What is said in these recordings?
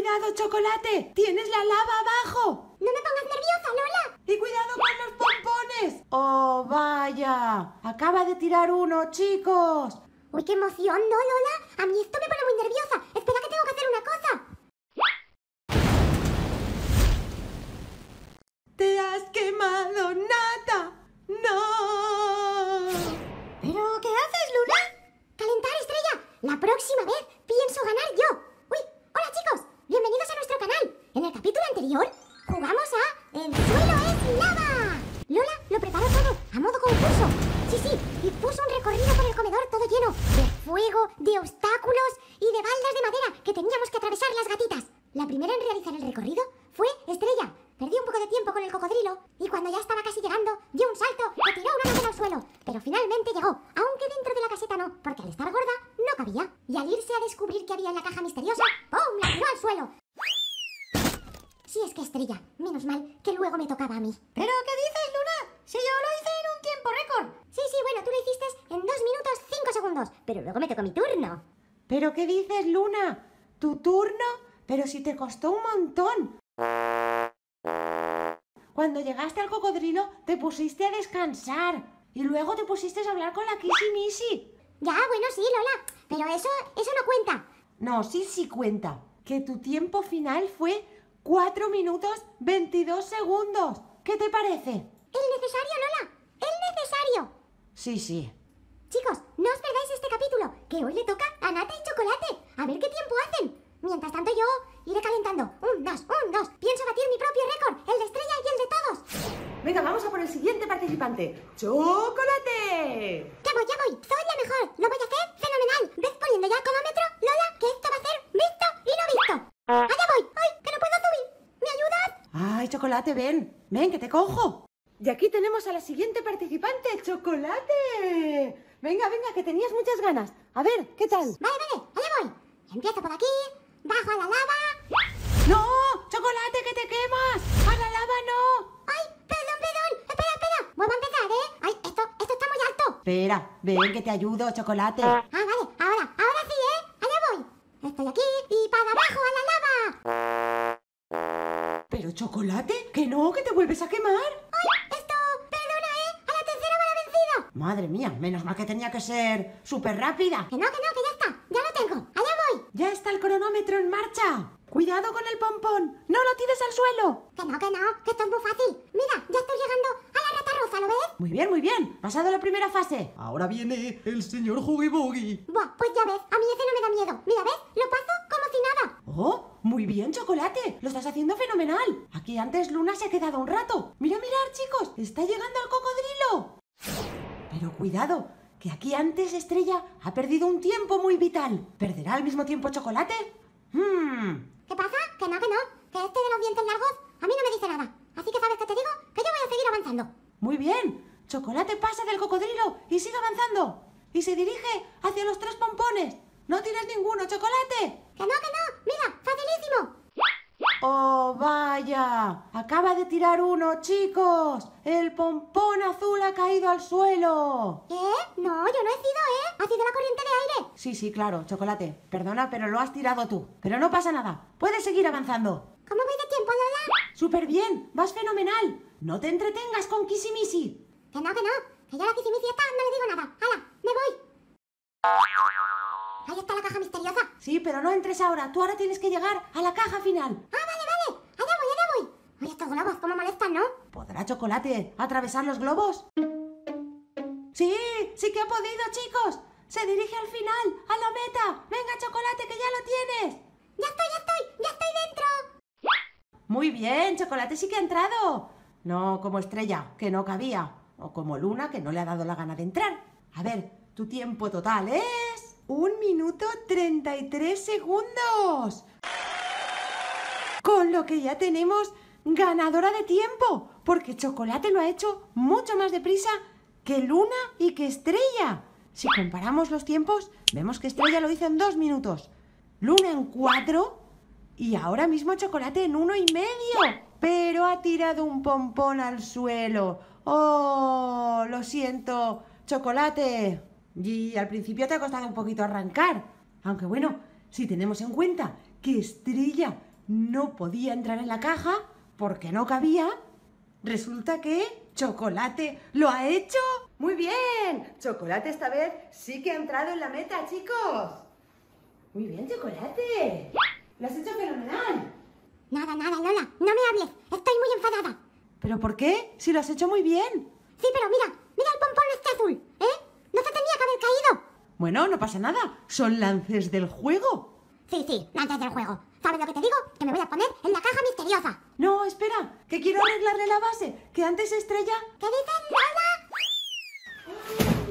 ¡Cuidado, chocolate! ¡Tienes la lava abajo! ¡No me pongas nerviosa, Lola! ¡Y cuidado con los pompones! ¡Oh, vaya! ¡Acaba de tirar uno, chicos! ¡Uy, qué emoción, ¿no, Lola? A mí esto me pone muy nerviosa. Espera que tengo que hacer una cosa. ¡Te has quemado, Nata! ¡No! ¿Pero qué haces, Lula? Calentar, estrella. La próxima vez pienso ganar yo. hoy jugamos a El suelo es lava. Lola lo preparó todo a modo confuso. Sí, sí, y puso un recorrido por el comedor todo lleno de fuego, de obstáculos y de baldas de madera que teníamos que atravesar las gatitas. La primera en realizar el recorrido fue Estrella. Perdió un poco de tiempo con el cocodrilo y cuando ya estaba casi llegando, dio un salto y tiró una madera al suelo. Pero finalmente llegó, aunque dentro de la caseta no, porque al estar gorda no cabía. Y al irse a descubrir que había en la caja misteriosa, ¡pum! la tiró al suelo. Estrella. Menos mal que luego me tocaba a mí. ¿Pero qué dices, Luna? Si yo lo hice en un tiempo récord. Sí, sí, bueno, tú lo hiciste en dos minutos cinco segundos, pero luego me tocó mi turno. ¿Pero qué dices, Luna? ¿Tu turno? Pero si te costó un montón. Cuando llegaste al cocodrilo, te pusiste a descansar. Y luego te pusiste a hablar con la Kissy Missy. Ya, bueno, sí, Lola. Pero eso, eso no cuenta. No, sí, sí cuenta. Que tu tiempo final fue 4 minutos 22 segundos. ¿Qué te parece? ¡El necesario, Lola. ¡El necesario. Sí, sí. Chicos, no os perdáis este capítulo, que hoy le toca a Nata y Chocolate. A ver qué tiempo hacen. Mientras tanto yo iré calentando. Un, dos, un, dos. Pienso batir mi propio récord, el de Estrella y el de todos. Venga, vamos a por el siguiente participante. ¡Chocolate! Ya voy, ya voy. Soy la mejor. Lo voy a hacer fenomenal. ¿Ves poniendo ya el cronómetro, Lola? Que esto va a ser visto y no visto. ¡Allá voy! ¡Ay! chocolate, ven. Ven, que te cojo. Y aquí tenemos a la siguiente participante, Chocolate. Venga, venga, que tenías muchas ganas. A ver, ¿qué tal? Vale, vale, allá voy. Empiezo por aquí, bajo a la lava. ¡No! ¡Chocolate, que te quemas! ¡A la lava no! ¡Ay, perdón, perdón! Espera, espera. Vuelvo a empezar, ¿eh? ¡Ay, esto, esto está muy alto! Espera, ven que te ayudo, Chocolate. Ah, ¿Pero chocolate? ¿Que no? ¿Que te vuelves a quemar? ¡Ay! Esto... Perdona, ¿eh? A la tercera lo la vencido. Madre mía, menos mal que tenía que ser súper rápida. Que no, que no, que ya está. Ya lo tengo. Allá voy. Ya está el cronómetro en marcha. Cuidado con el pompón. No lo tires al suelo. Que no, que no, que esto es muy fácil. Mira, ya estoy llegando a la rata rosa, ¿lo ves? Muy bien, muy bien. Pasado la primera fase. Ahora viene el señor Huggy Buggy. Buah, pues ya ves, a mí ese no me da miedo. Mira, ¿ves? Lo paso como si nada. ¿Oh? Muy bien, chocolate. Lo estás haciendo fenomenal. Aquí antes Luna se ha quedado un rato. Mira, mirar, chicos. Está llegando el cocodrilo. Pero cuidado, que aquí antes Estrella ha perdido un tiempo muy vital. ¿Perderá al mismo tiempo chocolate? Hmm. ¿Qué pasa? Que no, que no. Que este de los dientes largos a mí no me dice nada. Así que sabes qué te digo que yo voy a seguir avanzando. Muy bien. Chocolate pasa del cocodrilo y sigue avanzando. Y se dirige hacia los tres pompones. ¡No tiras ninguno, chocolate! ¡Que no, que no! ¡Mira, facilísimo! ¡Oh, vaya! Acaba de tirar uno, chicos. El pompón azul ha caído al suelo. ¿Qué? No, yo no he sido, ¿eh? Ha sido la corriente de aire. Sí, sí, claro, chocolate. Perdona, pero lo has tirado tú. Pero no pasa nada. Puedes seguir avanzando. ¿Cómo voy de tiempo, Lola? Súper bien, vas fenomenal. No te entretengas con Quisimisi. Que no, que no. Que yo la Quisimisi esta no le digo nada. ¡Hala, me voy! Ahí está la caja misteriosa. Sí, pero no entres ahora. Tú ahora tienes que llegar a la caja final. Ah, vale, vale. Allá voy, allá voy. Oye, estos globos, ¿cómo molestan, no? ¿Podrá Chocolate atravesar los globos? Sí, sí que ha podido, chicos. Se dirige al final, a la meta. Venga, Chocolate, que ya lo tienes. Ya estoy, ya estoy, ya estoy dentro. Muy bien, Chocolate sí que ha entrado. No como estrella, que no cabía. O como luna, que no le ha dado la gana de entrar. A ver, tu tiempo total, ¿eh? 1 minuto 33 segundos. Con lo que ya tenemos ganadora de tiempo, porque Chocolate lo ha hecho mucho más deprisa que Luna y que Estrella. Si comparamos los tiempos, vemos que Estrella lo hizo en dos minutos, Luna en cuatro y ahora mismo Chocolate en uno y medio. Pero ha tirado un pompón al suelo. ¡Oh! Lo siento, Chocolate. Y al principio te ha costado un poquito arrancar. Aunque bueno, si tenemos en cuenta que Estrella no podía entrar en la caja porque no cabía, resulta que Chocolate lo ha hecho. Muy bien, Chocolate esta vez sí que ha entrado en la meta, chicos. Muy bien, Chocolate. Lo has hecho fenomenal. Nada, nada, Lola, no me hables. Estoy muy enfadada. ¿Pero por qué? Si lo has hecho muy bien. Sí, pero mira, mira el pompón este azul, ¿eh? haber caído. Bueno, no pasa nada. Son lances del juego. Sí, sí, lances del juego. ¿Sabes lo que te digo? Que me voy a poner en la caja misteriosa. No, espera, que quiero arreglarle la base, que antes estrella. ¿Qué dices,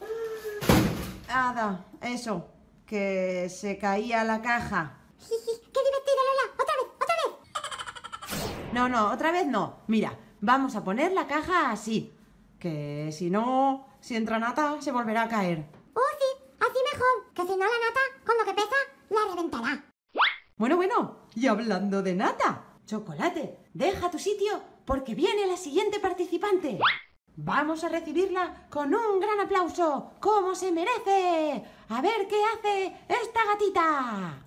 Lola? Ada, eso, que se caía la caja. qué divertido, Lola. Otra vez, otra vez. No, no, otra vez no. Mira, vamos a poner la caja así. Que si no, si entra nata, se volverá a caer. ¡Uh, sí! Así mejor, que si no la nata, con lo que pesa, la reventará. Bueno, bueno, y hablando de nata, chocolate, deja tu sitio porque viene la siguiente participante. Vamos a recibirla con un gran aplauso, como se merece. A ver qué hace esta gatita.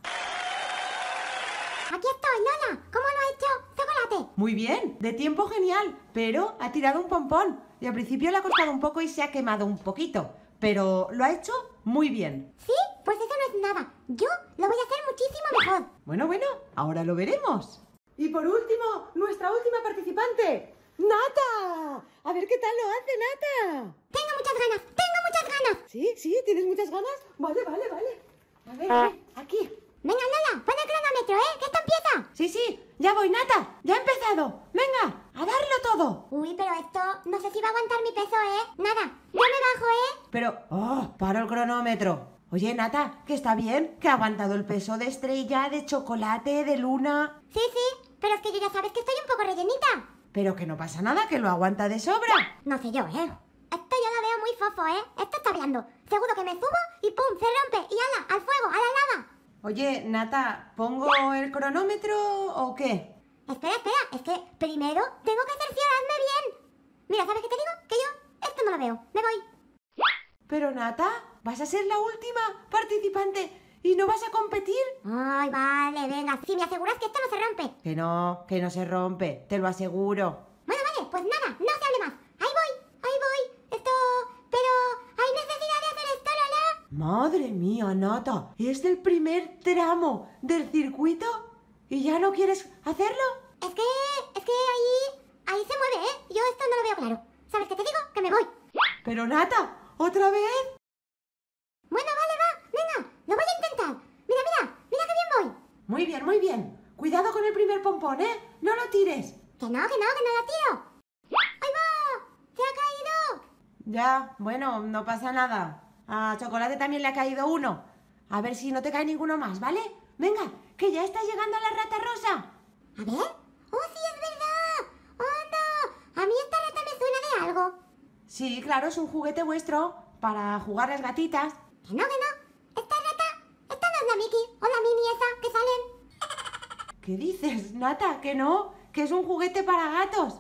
Aquí estoy, Lola. ¿Cómo lo ha hecho? Chocolate. Muy bien, de tiempo genial, pero ha tirado un pompón. Y al principio le ha costado un poco y se ha quemado un poquito. Pero lo ha hecho muy bien. ¿Sí? Pues eso no es nada. Yo lo voy a hacer muchísimo mejor. Bueno, bueno, ahora lo veremos. Y por último, nuestra última participante, Nata. A ver qué tal lo hace, Nata. Tengo muchas ganas, tengo muchas ganas. ¿Sí? ¿Sí? ¿Tienes muchas ganas? Vale, vale, vale. a ver ah. aquí. Venga, Lola, pon el cronómetro, ¿eh? ¡Que esto empieza! Sí, sí, ya voy, Nata. Ya he empezado. Venga, a darlo todo. Uy, pero esto no sé si va a aguantar mi peso, ¿eh? Nada, ¡Ya me bajo, ¿eh? Pero, oh, paro el cronómetro. Oye, Nata, ¿qué está bien, que ha aguantado el peso de estrella, de chocolate, de luna. Sí, sí, pero es que yo ya sabes que estoy un poco rellenita. Pero que no pasa nada, que lo aguanta de sobra. No sé yo, ¿eh? Esto yo lo veo muy fofo, ¿eh? Esto está hablando. Seguro que me subo y ¡pum! Se rompe y ala, al fuego, a la lava. Oye, Nata, ¿pongo el cronómetro o qué? Espera, espera, es que primero tengo que cerciorarme bien. Mira, ¿sabes qué te digo? Que yo esto no lo veo. Me voy. Pero Nata, vas a ser la última participante y no vas a competir. Ay, vale, venga. Si me aseguras que esto no se rompe. Que no, que no se rompe, te lo aseguro. Bueno, vale, pues nada, no se hable más. Madre mía, Nata, es el primer tramo del circuito y ya no quieres hacerlo. Es que, es que ahí, ahí se mueve, ¿eh? Yo esto no lo veo claro. ¿Sabes qué te digo? Que me voy. Pero Nata, ¿otra vez? Bueno, vale, va, venga, lo voy a intentar. Mira, mira, mira qué bien voy. Muy bien, muy bien. Cuidado con el primer pompón, ¿eh? No lo tires. Que no, que no, que no tío. ¡Ay, va! ¡Se ha caído! Ya, bueno, no pasa nada. A Chocolate también le ha caído uno. A ver si no te cae ninguno más, ¿vale? Venga, que ya está llegando la rata rosa. A ver. ¡Oh, sí, es verdad! ¡Oh, no! A mí esta rata me suena de algo. Sí, claro, es un juguete vuestro para jugar las gatitas. Que no, que no. Esta rata, esta no es la Mickey o la Mini esa que salen. ¿Qué dices, Nata? Que no, que es un juguete para gatos.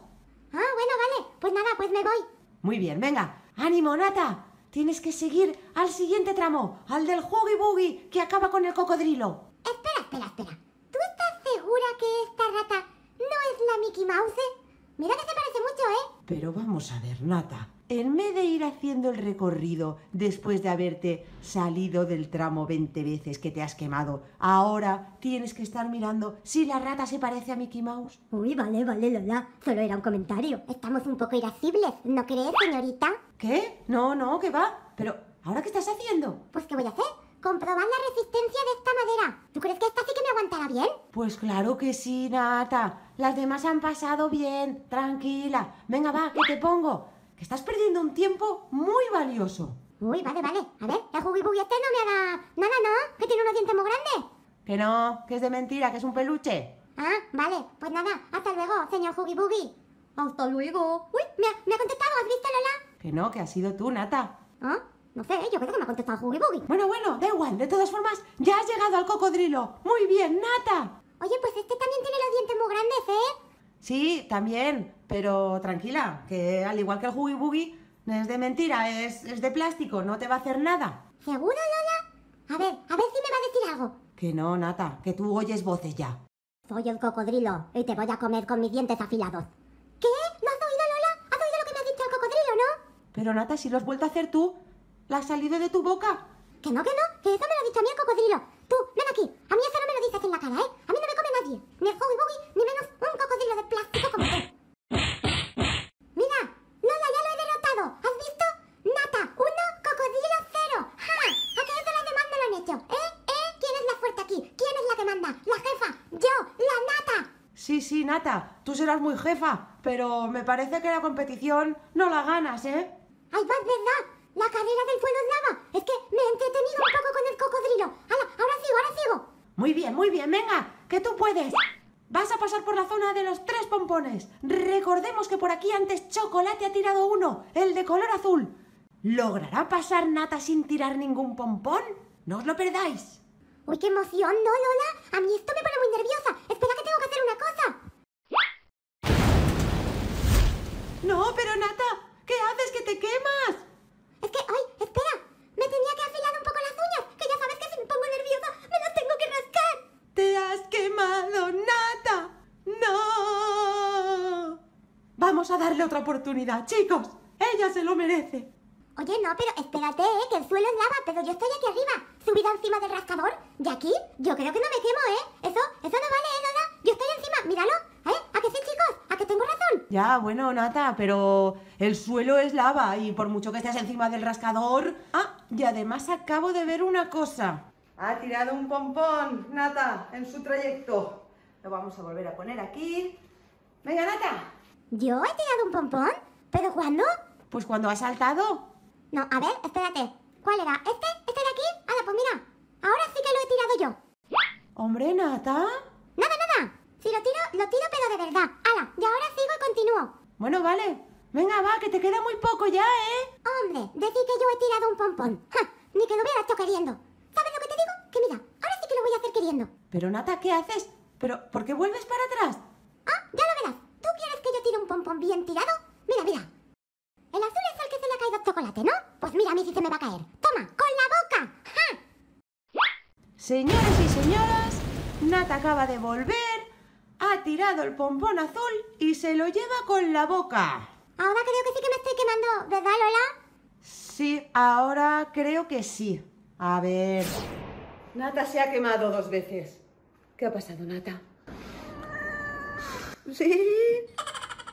Ah, bueno, vale. Pues nada, pues me voy. Muy bien, venga. ¡Ánimo, Nata! Tienes que seguir al siguiente tramo, al del Huggy Buggy que acaba con el cocodrilo. Espera, espera, espera. ¿Tú estás segura que esta rata no es la Mickey Mouse? Mira que se parece mucho, ¿eh? Pero vamos a ver, Nata. En vez de ir haciendo el recorrido después de haberte salido del tramo 20 veces que te has quemado, ahora tienes que estar mirando si la rata se parece a Mickey Mouse. Uy, vale, vale, Lola. Solo era un comentario. Estamos un poco irascibles, ¿no crees, señorita? ¿Qué? No, no, ¿qué va? Pero, ¿ahora qué estás haciendo? Pues, ¿qué voy a hacer? Comprobar la resistencia de esta madera. ¿Tú crees que esta sí que me aguantará bien? Pues claro que sí, Nata. Las demás han pasado bien. Tranquila. Venga, va, que te pongo. Que estás perdiendo un tiempo muy valioso. Uy, vale, vale. A ver, el jugibugui este no me haga nada, ¿no? Que tiene unos dientes muy grandes. Que no, que es de mentira, que es un peluche. Ah, vale. Pues nada, hasta luego, señor jugibugui. Hasta luego. Uy, me me ha contestado. ¿Has visto, Lola? Que no, que ha sido tú, Nata. ¿Ah? No sé, yo creo que me ha contestado Huggy Bueno, bueno, da igual. De todas formas, ya has llegado al cocodrilo. Muy bien, Nata. Oye, pues este también tiene los dientes muy grandes, ¿eh? Sí, también. Pero tranquila, que al igual que el Huggy no es de mentira, es, es de plástico, no te va a hacer nada. ¿Seguro, Lola? A ver, a ver si me va a decir algo. Que no, Nata, que tú oyes voces ya. Soy el cocodrilo y te voy a comer con mis dientes afilados. Pero Nata, si lo has vuelto a hacer tú, la ha salido de tu boca. Que no, que no, que eso me lo ha dicho a mí el cocodrilo. Tú, ven aquí. A mí eso no me lo dices en la cara, ¿eh? A mí no me come nadie. Ni el ni menos un cocodrilo de plástico como tú. Mira, Lola, ya lo he derrotado. ¿Has visto? Nata, uno, cocodrilo cero. ¡Ja! ¿A qué de la demanda lo han hecho? ¿Eh? ¿Eh? ¿Quién es la fuerte aquí? ¿Quién es la que manda? ¿La jefa? ¿Yo? ¿La Nata? Sí, sí, Nata, tú serás muy jefa, pero me parece que la competición no la ganas, ¿eh? ¡Ay, va, verdad! ¡La carrera del fuego lava! Es que me he entretenido un poco con el cocodrilo. ¡Hala, ahora sigo, ahora sigo! Muy bien, muy bien, venga, que tú puedes. Vas a pasar por la zona de los tres pompones. Recordemos que por aquí antes Chocolate ha tirado uno, el de color azul. ¿Logrará pasar Nata sin tirar ningún pompón? No os lo perdáis. Uy, qué emoción, ¿no, Lola? A mí esto me pone muy nerviosa. Espera que tengo que hacer una cosa. oportunidad, chicos. Ella se lo merece. Oye, no, pero espérate, ¿eh? que el suelo es lava, pero yo estoy aquí arriba, subida encima del rascador. Y aquí, yo creo que no me quemo, ¿eh? Eso, eso no vale, ¿eh, Lola? Yo estoy encima, míralo, ¿eh? ¿A qué sí, chicos? ¿A que tengo razón? Ya, bueno, Nata, pero el suelo es lava y por mucho que estés encima del rascador... Ah, y además acabo de ver una cosa. Ha tirado un pompón, Nata, en su trayecto. Lo vamos a volver a poner aquí. Venga, Nata, ¿Yo he tirado un pompón? ¿Pero cuándo? Pues cuando ha saltado. No, a ver, espérate. ¿Cuál era? ¿Este? ¿Este de aquí? ¡Hala, pues mira. Ahora sí que lo he tirado yo. Hombre, Nata. Nada, nada. Si lo tiro, lo tiro, pero de verdad. ¡Hala! y ahora sigo y continúo. Bueno, vale. Venga, va, que te queda muy poco ya, ¿eh? Hombre, decir que yo he tirado un pompón. ni que lo hubiera hecho queriendo. ¿Sabes lo que te digo? Que mira, ahora sí que lo voy a hacer queriendo. Pero Nata, ¿qué haces? ¿Pero por qué vuelves para atrás? Ah, ya lo verás tiene un pompón bien tirado? Mira, mira. El azul es el que se le ha caído el chocolate, ¿no? Pues mira a mí si se me va a caer. ¡Toma, con la boca! ¡Ja! Señoras y señoras, Nata acaba de volver, ha tirado el pompón azul y se lo lleva con la boca. Ahora creo que sí que me estoy quemando, ¿verdad, Lola? Sí, ahora creo que sí. A ver... Nata se ha quemado dos veces. ¿Qué ha pasado, Nata? Sí.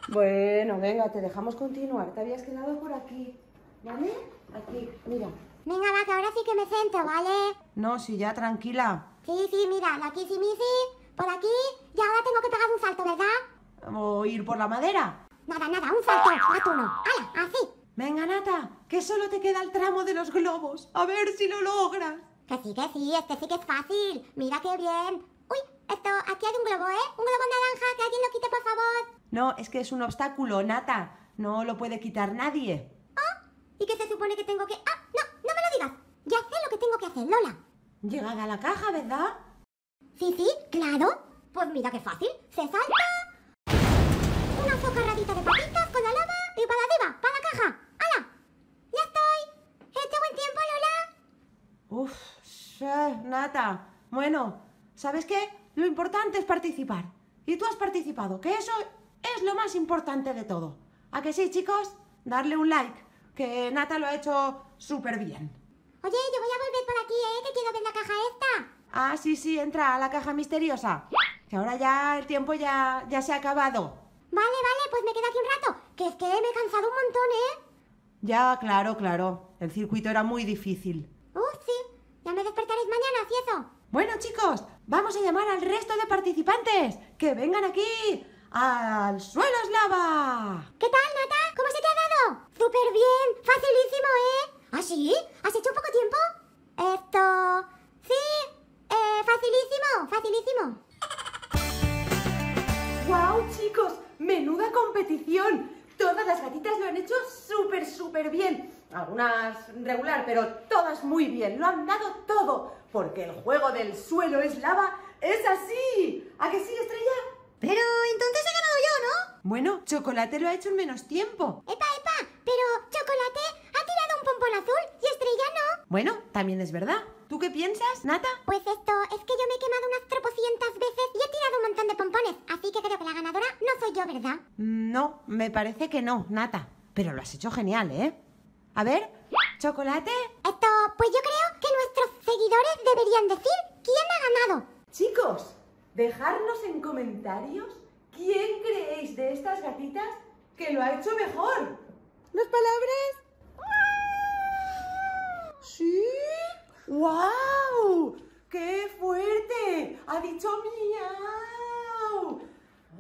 Bueno, venga, te dejamos continuar. Te habías quedado por aquí, ¿vale? Aquí, mira. Venga, va, que ahora sí que me siento, ¿vale? No, sí, ya, tranquila. Sí, sí, mira, la sí, por aquí, y ahora tengo que pegar un salto, ¿verdad? ¿O ir por la madera? Nada, nada, un salto, tú, no. ¡Hala, así! Venga, Nata, que solo te queda el tramo de los globos. A ver si lo logras. Que sí, que sí, este sí que es fácil. Mira qué bien. Uy, esto, aquí hay un globo, ¿eh? Un globo naranja, que alguien lo quite, por favor. No, es que es un obstáculo, Nata. No lo puede quitar nadie. Ah, ¿Y qué se supone que tengo que...? ¡Ah! No, no me lo digas. Ya sé lo que tengo que hacer, Lola. Llegada a la caja, ¿verdad? Sí, sí, claro. Pues mira qué fácil. Se salta... Una socarradita de patitas con la lava y para arriba, para la caja. ¡Hala! ¡Ya estoy! hecho buen tiempo, Lola! Uf, Nata. Bueno, ¿sabes qué? Lo importante es participar. Y tú has participado, que eso es lo más importante de todo. ¿A que sí, chicos? Darle un like, que Nata lo ha hecho súper bien. Oye, yo voy a volver por aquí, ¿eh? Que quiero ver la caja esta. Ah, sí, sí, entra a la caja misteriosa. Que ahora ya el tiempo ya, ya se ha acabado. Vale, vale, pues me quedo aquí un rato. Que es que me he cansado un montón, ¿eh? Ya, claro, claro. El circuito era muy difícil. Uf, uh, sí. Ya me despertaréis mañana, Bueno, chicos, vamos a llamar al resto de participantes. ¡Que vengan aquí! ¡Al suelo es lava! ¿Qué tal, Nata? ¿Cómo se te ha dado? ¡Súper bien! ¡Facilísimo, eh! ¿Ah, sí? ¿Has hecho poco tiempo? Esto... Sí, eh, facilísimo, facilísimo. ¡Guau, chicos! ¡Menuda competición! Todas las gatitas lo han hecho súper, súper bien. Algunas regular, pero todas muy bien. Lo han dado todo, porque el juego del suelo es lava es así. ¿A que sí, estrella? Pero entonces he ganado yo, ¿no? Bueno, Chocolate lo ha hecho en menos tiempo. ¡Epa, epa! Pero Chocolate ha tirado un pompón azul y Estrella no. Bueno, también es verdad. ¿Tú qué piensas, Nata? Pues esto, es que yo me he quemado unas tropocientas veces y he tirado un montón de pompones, así que creo que la ganadora no soy yo, ¿verdad? Mm, no, me parece que no, Nata. Pero lo has hecho genial, ¿eh? A ver, chocolate. Esto, pues yo creo que nuestros seguidores deberían decir quién ha ganado. Chicos, dejarnos en comentarios quién creéis de estas gatitas que lo ha hecho mejor. ¿Las palabras? ¡Sí! ¡Wow! ¡Qué fuerte! ¡Ha dicho miau!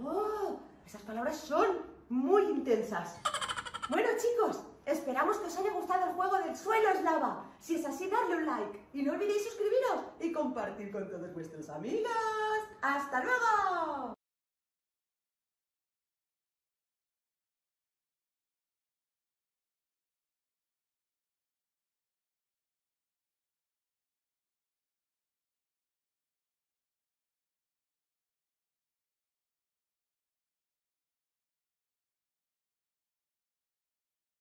¡Oh! Esas palabras son muy intensas. Bueno, chicos, Esperamos que os haya gustado el juego del suelo es lava. Si es así, darle un like. Y no olvidéis suscribiros y compartir con todos vuestros amigos. ¡Hasta luego!